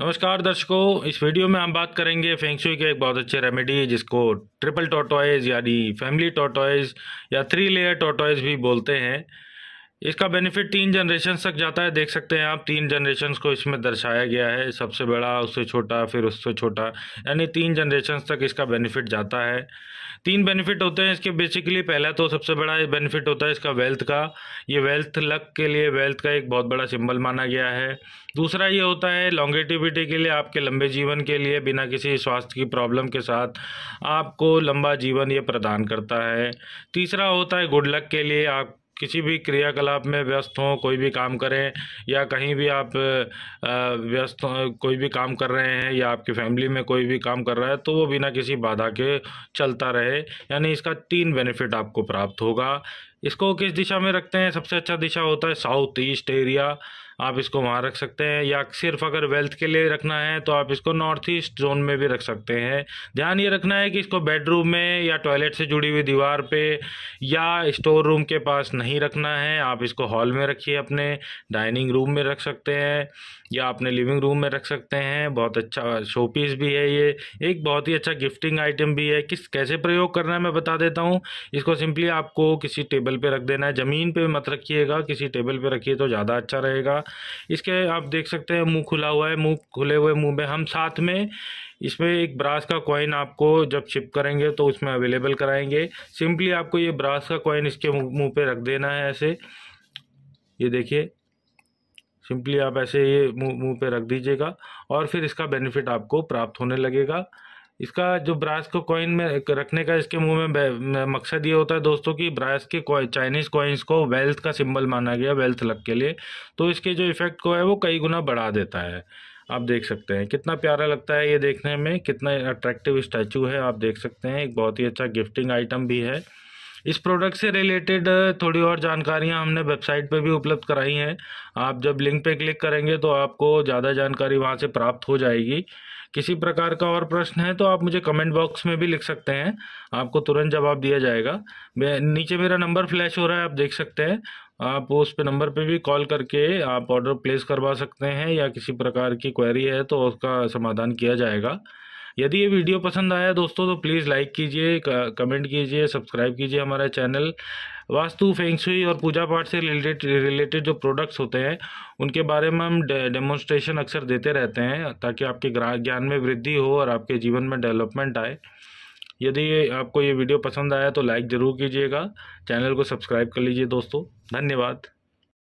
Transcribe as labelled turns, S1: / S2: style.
S1: नमस्कार दर्शकों इस वीडियो में हम बात करेंगे फेंगशुई के एक बहुत अच्छे रेमेडी जिसको ट्रिपल टोटोइज यानी फैमिली टोटोइज या थ्री लेयर टोटोइज भी बोलते हैं इसका बेनिफिट तीन जनरेशन तक जाता है देख सकते हैं आप तीन जनरेशन को इसमें दर्शाया गया है सबसे बड़ा उससे छोटा फिर उससे छोटा यानी तीन जनरेशन तक इसका बेनिफिट जाता है तीन बेनिफिट होते हैं इसके बेसिकली पहला तो सबसे बड़ा बेनिफिट होता है इसका वेल्थ का ये वेल्थ लक के लिए वेल्थ का एक बहुत बड़ा सिंबल माना गया है दूसरा ये होता है लॉन्गेटिविटी के लिए आपके लंबे जीवन के लिए बिना किसी स्वास्थ्य की प्रॉब्लम के साथ आपको लंबा जीवन ये प्रदान करता है तीसरा होता है गुड लक के लिए आप किसी भी क्रियाकलाप में व्यस्त हों कोई भी काम करें या कहीं भी आप व्यस्त कोई भी काम कर रहे हैं या आपकी फैमिली में कोई भी काम कर रहा है तो वो बिना किसी बाधा के चलता रहे यानी इसका तीन बेनिफिट आपको प्राप्त होगा इसको किस दिशा में रखते हैं सबसे अच्छा दिशा होता है साउथ ईस्ट एरिया आप इसको वहाँ रख सकते हैं या सिर्फ अगर वेल्थ के लिए रखना है तो आप इसको नॉर्थ ईस्ट जोन में भी रख सकते हैं ध्यान ये रखना है कि इसको बेडरूम में या टॉयलेट से जुड़ी हुई दीवार पे या स्टोर रूम के पास नहीं रखना है आप इसको हॉल में रखिए अपने डाइनिंग रूम में रख सकते हैं या अपने लिविंग रूम में रख सकते हैं बहुत अच्छा शो पीस भी है ये एक बहुत ही अच्छा गिफ्टिंग आइटम भी है किस कैसे प्रयोग करना है मैं बता देता हूँ इसको सिंपली आपको किसी टेबल पर रख देना है ज़मीन पर मत रखिएगा किसी टेबल पर रखिए तो ज़्यादा अच्छा रहेगा इसके आप देख सकते हैं मुंह खुला हुआ है मुंह खुले हुए मुंह में हम साथ में इसमें एक ब्रास का कॉइन आपको जब शिप करेंगे तो उसमें अवेलेबल कराएंगे सिंपली आपको ये ब्रास का कॉइन इसके मुंह पे रख देना है ऐसे ये देखिए सिंपली आप ऐसे ये मुंह मुंह पे रख दीजिएगा और फिर इसका बेनिफिट आपको प्राप्त होने लगेगा इसका जो ब्रास को कॉइन में रखने का इसके मुंह में मकसद ये होता है दोस्तों कि ब्रास के चाइनीज़ कॉइन्स को वेल्थ का सिंबल माना गया वेल्थ लक के लिए तो इसके जो इफ़ेक्ट को है वो कई गुना बढ़ा देता है आप देख सकते हैं कितना प्यारा लगता है ये देखने में कितना अट्रैक्टिव स्टैचू है आप देख सकते हैं एक बहुत ही अच्छा गिफ्टिंग आइटम भी है इस प्रोडक्ट से रिलेटेड थोड़ी और जानकारियाँ हमने वेबसाइट पे भी उपलब्ध कराई हैं आप जब लिंक पे क्लिक करेंगे तो आपको ज़्यादा जानकारी वहाँ से प्राप्त हो जाएगी किसी प्रकार का और प्रश्न है तो आप मुझे कमेंट बॉक्स में भी लिख सकते हैं आपको तुरंत जवाब दिया जाएगा नीचे मेरा नंबर फ्लैश हो रहा है आप देख सकते हैं आप उस पे नंबर पे भी कॉल करके आप ऑर्डर प्लेस करवा सकते हैं या किसी प्रकार की क्वेरी है तो उसका समाधान किया जाएगा यदि ये वीडियो पसंद आया दोस्तों तो प्लीज़ लाइक कीजिए कमेंट कीजिए सब्सक्राइब कीजिए हमारा चैनल वास्तु फेंगसुई और पूजा पाठ से रिलेटेड रिलेटेड जो प्रोडक्ट्स होते हैं उनके बारे में हम डेमोन्स्ट्रेशन अक्सर देते रहते हैं ताकि आपके ज्ञान में वृद्धि हो और आपके जीवन में डेवलपमेंट आए यदि आपको ये वीडियो पसंद आया तो लाइक ज़रूर कीजिएगा चैनल को सब्सक्राइब कर लीजिए दोस्तों धन्यवाद